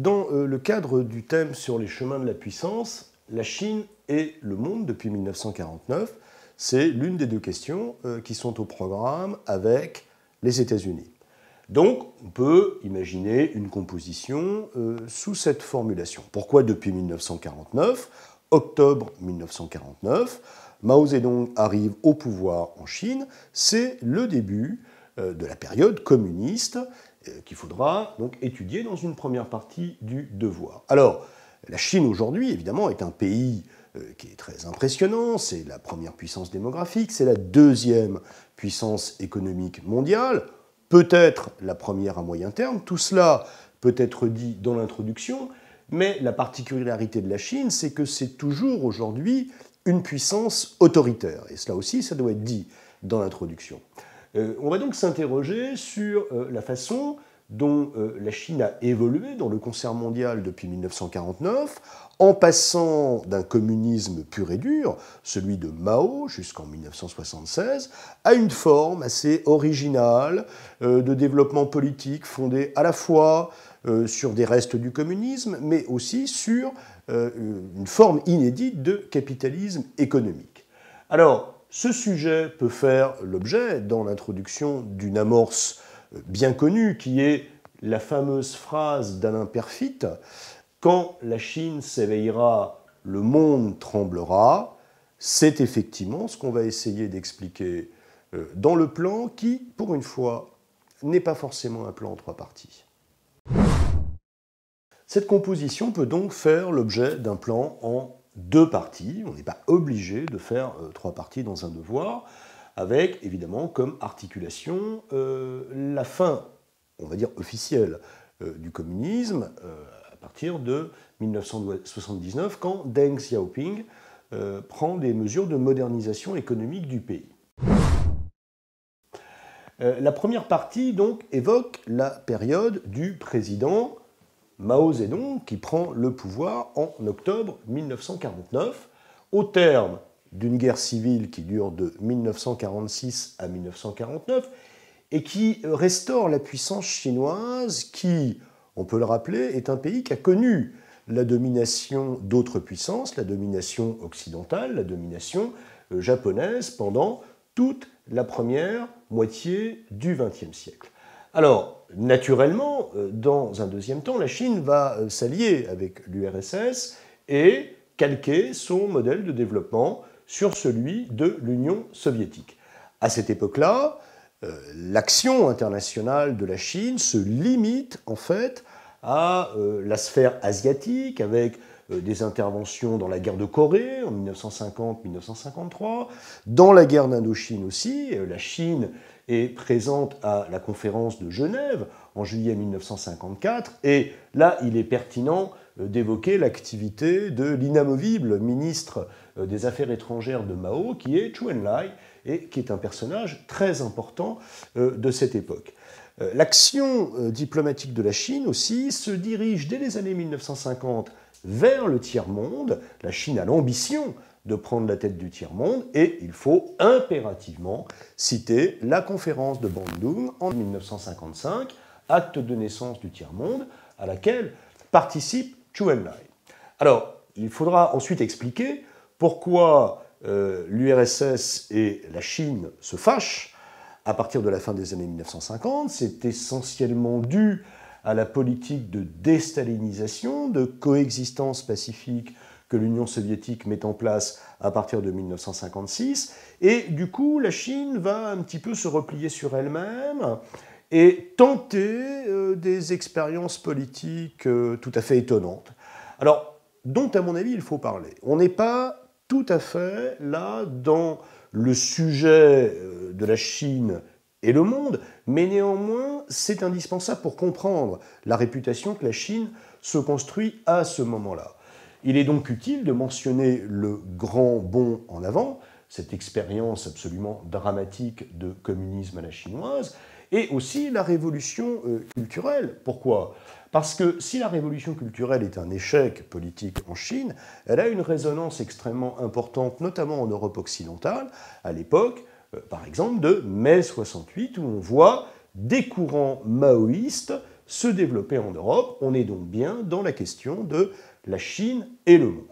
Dans euh, le cadre du thème sur les chemins de la puissance, la Chine et le monde depuis 1949, c'est l'une des deux questions euh, qui sont au programme avec les États-Unis. Donc, on peut imaginer une composition euh, sous cette formulation. Pourquoi depuis 1949 Octobre 1949, Mao Zedong arrive au pouvoir en Chine. C'est le début de la période communiste qu'il faudra donc étudier dans une première partie du devoir. Alors, la Chine aujourd'hui, évidemment, est un pays euh, qui est très impressionnant, c'est la première puissance démographique, c'est la deuxième puissance économique mondiale, peut-être la première à moyen terme, tout cela peut être dit dans l'introduction, mais la particularité de la Chine, c'est que c'est toujours aujourd'hui une puissance autoritaire, et cela aussi, ça doit être dit dans l'introduction. Euh, on va donc s'interroger sur euh, la façon dont euh, la Chine a évolué dans le concert mondial depuis 1949, en passant d'un communisme pur et dur, celui de Mao jusqu'en 1976, à une forme assez originale de développement politique fondée à la fois sur des restes du communisme, mais aussi sur une forme inédite de capitalisme économique. Alors, ce sujet peut faire l'objet, dans l'introduction, d'une amorce euh, bien connue, qui est la fameuse phrase d'Alain Perfit Quand la Chine s'éveillera, le monde tremblera. C'est effectivement ce qu'on va essayer d'expliquer euh, dans le plan qui, pour une fois, n'est pas forcément un plan en trois parties. Cette composition peut donc faire l'objet d'un plan en deux parties, on n'est pas obligé de faire euh, trois parties dans un devoir, avec évidemment comme articulation euh, la fin, on va dire officielle, euh, du communisme à partir de 1979, quand Deng Xiaoping prend des mesures de modernisation économique du pays. La première partie donc évoque la période du président Mao Zedong qui prend le pouvoir en octobre 1949, au terme d'une guerre civile qui dure de 1946 à 1949 et qui restaure la puissance chinoise qui, on peut le rappeler, est un pays qui a connu la domination d'autres puissances, la domination occidentale, la domination euh, japonaise pendant toute la première moitié du XXe siècle. Alors, naturellement, euh, dans un deuxième temps, la Chine va euh, s'allier avec l'URSS et calquer son modèle de développement sur celui de l'Union soviétique. À cette époque-là, euh, l'action internationale de la Chine se limite en fait à la sphère asiatique avec des interventions dans la guerre de Corée en 1950-1953, dans la guerre d'Indochine aussi, la Chine est présente à la conférence de Genève en juillet 1954. Et là, il est pertinent euh, d'évoquer l'activité de l'inamovible ministre euh, des Affaires étrangères de Mao, qui est Chu Enlai, et qui est un personnage très important euh, de cette époque. L'action diplomatique de la Chine aussi se dirige dès les années 1950 vers le tiers-monde. La Chine a l'ambition de prendre la tête du tiers-monde et il faut impérativement citer la conférence de Bandung en 1955, acte de naissance du tiers-monde, à laquelle participe Chu Enlai. Alors, il faudra ensuite expliquer pourquoi euh, l'URSS et la Chine se fâchent à partir de la fin des années 1950. C'est essentiellement dû à la politique de déstalinisation, de coexistence pacifique que l'Union soviétique met en place à partir de 1956. Et du coup, la Chine va un petit peu se replier sur elle-même et tenter euh, des expériences politiques euh, tout à fait étonnantes. Alors, dont à mon avis il faut parler. On n'est pas tout à fait là dans le sujet euh, de la Chine et le monde, mais néanmoins c'est indispensable pour comprendre la réputation que la Chine se construit à ce moment-là. Il est donc utile de mentionner le grand bond en avant, cette expérience absolument dramatique de communisme à la chinoise, et aussi la révolution euh, culturelle. Pourquoi Parce que si la révolution culturelle est un échec politique en Chine, elle a une résonance extrêmement importante, notamment en Europe occidentale, à l'époque, euh, par exemple, de mai 68, où on voit des courants maoïstes se développer en Europe. On est donc bien dans la question de la Chine et le monde.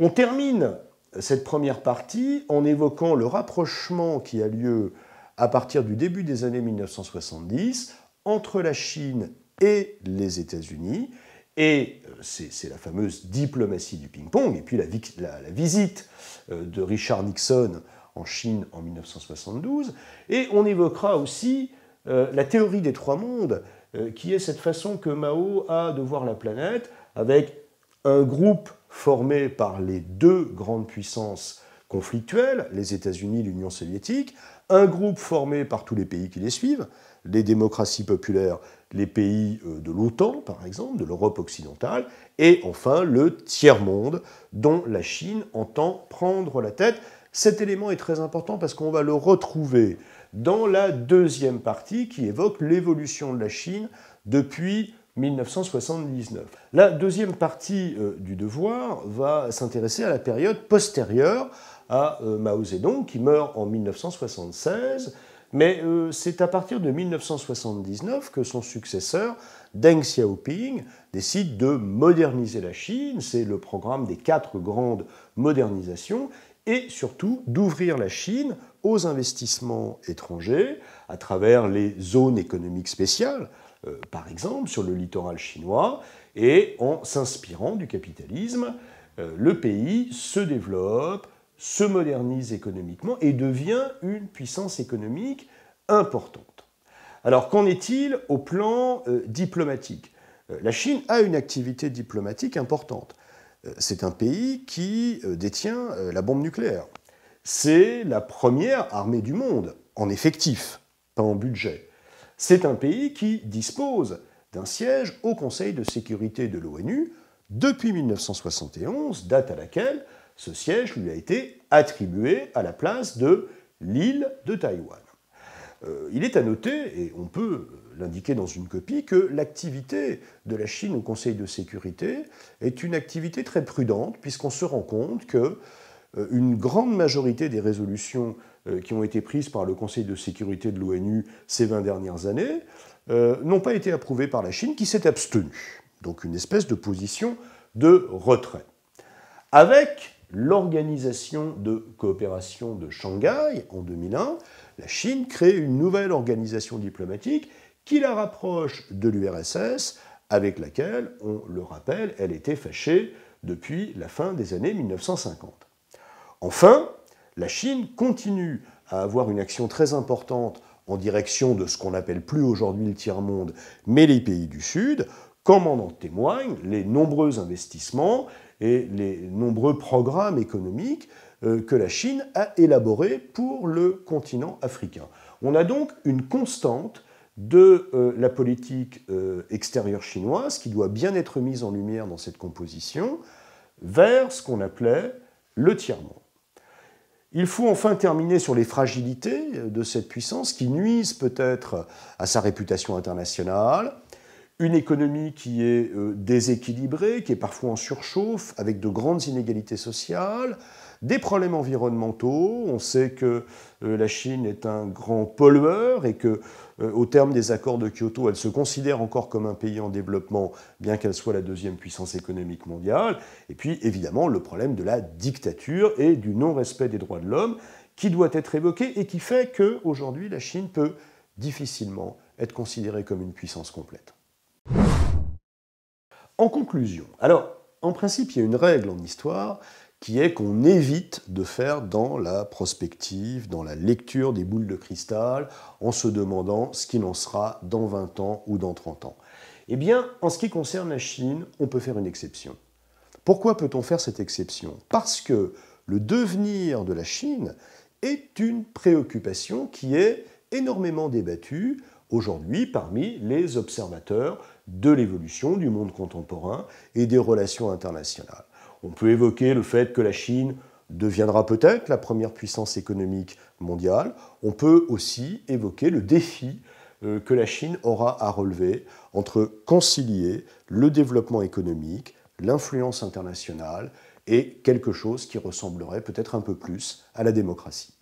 On termine cette première partie en évoquant le rapprochement qui a lieu à partir du début des années 1970 entre la Chine et les États-Unis. Et euh, c'est la fameuse diplomatie du ping-pong, et puis la, visite euh, de Richard Nixon en Chine en 1972. Et on évoquera aussi euh, la théorie des trois mondes, qui est cette façon que Mao a de voir la planète avec un groupe formé par les deux grandes puissances conflictuelles, les États-Unis et l'Union soviétique, un groupe formé par tous les pays qui les suivent, les démocraties populaires, les pays euh, de l'OTAN par exemple, de l'Europe occidentale, et enfin le tiers-monde dont la Chine entend prendre la tête. Cet élément est très important parce qu'on va le retrouver dans la deuxième partie qui évoque l'évolution de la Chine depuis 1979. La deuxième partie euh, du devoir va s'intéresser à la période postérieure à euh, Mao Zedong, qui meurt en 1976, mais euh, c'est à partir de 1979 que son successeur, Deng Xiaoping, décide de moderniser la Chine, c'est le programme des quatre grandes modernisations, et surtout d'ouvrir la Chine aux investissements étrangers à travers les zones économiques spéciales, euh, par exemple sur le littoral chinois, et en s'inspirant du capitalisme, euh, le pays se développe, se modernise économiquement et devient une puissance économique importante. Alors qu'en est-il au plan euh, diplomatique La Chine a une activité diplomatique importante. C'est un pays qui détient la bombe nucléaire. C'est la première armée du monde en effectif, pas en budget. C'est un pays qui dispose d'un siège au Conseil de sécurité de l'ONU depuis 1971, date à laquelle ce siège lui a été attribué à la place de l'île de Taïwan. Euh, il est à noter, et on peut l'indiquer dans une copie, que l'activité de la Chine au Conseil de sécurité est une activité très prudente, puisqu'on se rend compte que euh, une grande majorité des résolutions euh, qui ont été prises par le Conseil de sécurité de l'ONU ces 20 dernières années euh, n'ont pas été approuvées par la Chine qui s'est abstenue. Donc une espèce de position de retrait. Avec l'organisation de coopération de Shanghai en 2001, la Chine crée une nouvelle organisation diplomatique qui la rapproche de l'URSS, avec laquelle, on le rappelle, elle était fâchée depuis la fin des années 1950. Enfin, la Chine continue à avoir une action très importante en direction de ce qu'on n'appelle plus aujourd'hui le tiers-monde, mais les pays du Sud, comme en témoignent les nombreux investissements et les nombreux programmes économiques euh, que la Chine a élaborés pour le continent africain. On a donc une constante de euh, la politique euh, extérieure chinoise, qui doit bien être mise en lumière dans cette composition, vers ce qu'on appelait le tiers-monde. Il faut enfin terminer sur les fragilités euh, de cette puissance qui nuisent peut-être à sa réputation internationale. Une économie qui est euh, déséquilibrée, qui est parfois en surchauffe, avec de grandes inégalités sociales, des problèmes environnementaux. On sait que euh, la Chine est un grand pollueur et que, euh, au terme des accords de Kyoto, elle se considère encore comme un pays en développement, bien qu'elle soit la deuxième puissance économique mondiale. Et puis, évidemment, le problème de la dictature et du non-respect des droits de l'homme, qui doit être évoqué et qui fait que aujourd'hui, la Chine peut difficilement être considérée comme une puissance complète. En conclusion, alors, en principe, il y a une règle en histoire, qui est qu'on évite de faire dans la prospective, dans la lecture des boules de cristal, en se demandant ce qu'il en sera dans 20 ans ou dans 30 ans. Eh bien, en ce qui concerne la Chine, on peut faire une exception. Pourquoi peut-on faire cette exception Parce que le devenir de la Chine est une préoccupation qui est énormément débattue aujourd'hui parmi les observateurs de l'évolution du monde contemporain et des relations internationales. On peut évoquer le fait que la Chine deviendra peut-être la première puissance économique mondiale. On peut aussi évoquer le défi euh, que la Chine aura à relever entre concilier le développement économique, l'influence internationale et quelque chose qui ressemblerait peut-être un peu plus à la démocratie.